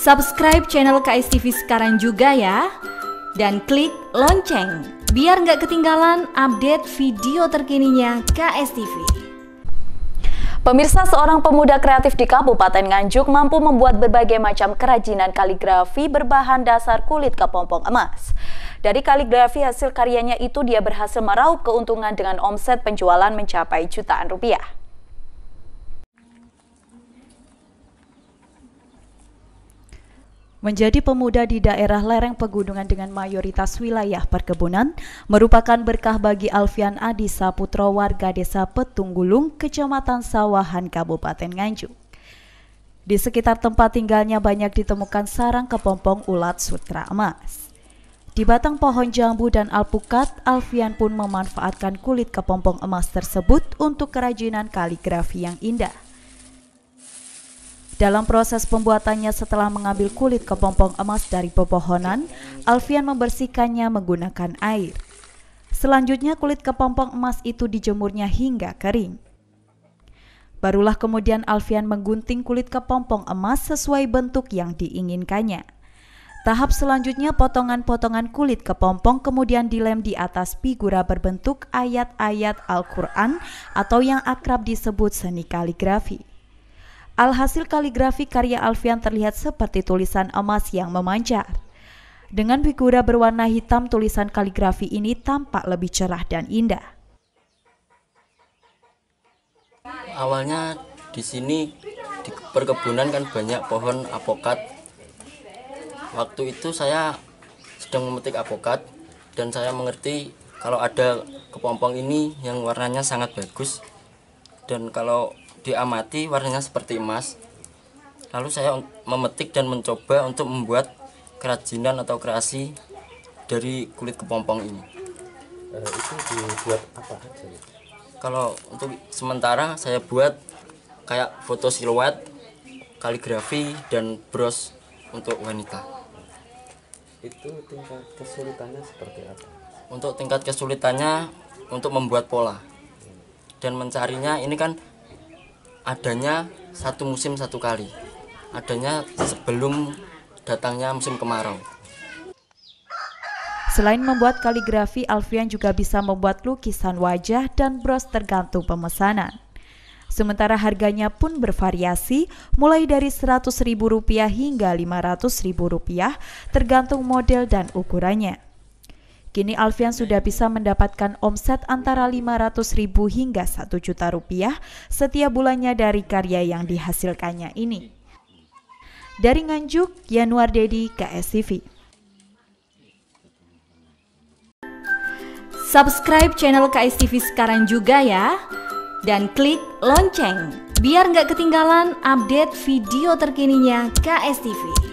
Subscribe channel KSTV sekarang juga ya. Dan klik lonceng biar nggak ketinggalan update video terkininya KSTV. Pemirsa, seorang pemuda kreatif di Kabupaten Nganjuk mampu membuat berbagai macam kerajinan kaligrafi berbahan dasar kulit kepompong emas. Dari kaligrafi hasil karyanya itu dia berhasil meraup keuntungan dengan omset penjualan mencapai jutaan rupiah. Menjadi pemuda di daerah lereng pegunungan dengan mayoritas wilayah perkebunan merupakan berkah bagi Alfian Adi Saputro warga desa Petunggulung, kecamatan Sawahan, Kabupaten Nganjuk. Di sekitar tempat tinggalnya banyak ditemukan sarang kepompong ulat sutra emas. Di batang pohon jambu dan alpukat, Alfian pun memanfaatkan kulit kepompong emas tersebut untuk kerajinan kaligrafi yang indah. Dalam proses pembuatannya setelah mengambil kulit kepompong emas dari pepohonan, Alfian membersihkannya menggunakan air. Selanjutnya kulit kepompong emas itu dijemurnya hingga kering. Barulah kemudian Alfian menggunting kulit kepompong emas sesuai bentuk yang diinginkannya. Tahap selanjutnya potongan-potongan kulit kepompong kemudian dilem di atas figura berbentuk ayat-ayat Al-Quran atau yang akrab disebut seni kaligrafi. Alhasil kaligrafi karya Alfian terlihat seperti tulisan emas yang memancar. Dengan figura berwarna hitam, tulisan kaligrafi ini tampak lebih cerah dan indah. Awalnya di sini di perkebunan kan banyak pohon apokat. Waktu itu saya sedang memetik apokat dan saya mengerti kalau ada kepompong ini yang warnanya sangat bagus dan kalau diamati warnanya seperti emas lalu saya memetik dan mencoba untuk membuat kerajinan atau kreasi dari kulit kepompong ini e, itu dibuat apa aja ya? kalau untuk sementara saya buat kayak foto siluet kaligrafi dan bros untuk wanita itu tingkat kesulitannya seperti apa? Untuk tingkat kesulitannya untuk membuat pola dan mencarinya ini kan adanya satu musim satu kali adanya sebelum datangnya musim kemarau Selain membuat kaligrafi, Alfian juga bisa membuat lukisan wajah dan bros tergantung pemesanan. Sementara harganya pun bervariasi, mulai dari Rp100.000 hingga Rp500.000 tergantung model dan ukurannya. Kini Alfian sudah bisa mendapatkan omset antara 500 ribu hingga 1 juta rupiah setiap bulannya dari karya yang dihasilkannya ini. Dari Nganjuk, Yanuar Dedi, KSTV. Subscribe channel KSTV sekarang juga ya, dan klik lonceng biar nggak ketinggalan update video terkininya KSTV.